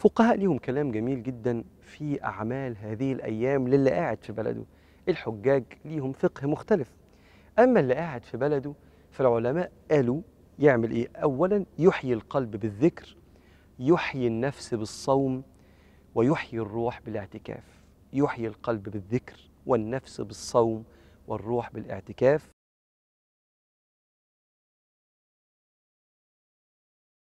فقهاء ليهم كلام جميل جدا في أعمال هذه الأيام للي قاعد في بلده الحجاج ليهم فقه مختلف أما اللي قاعد في بلده فالعلماء قالوا يعمل إيه؟ أولا يحيي القلب بالذكر يحيي النفس بالصوم ويحيي الروح بالاعتكاف يحيي القلب بالذكر والنفس بالصوم والروح بالاعتكاف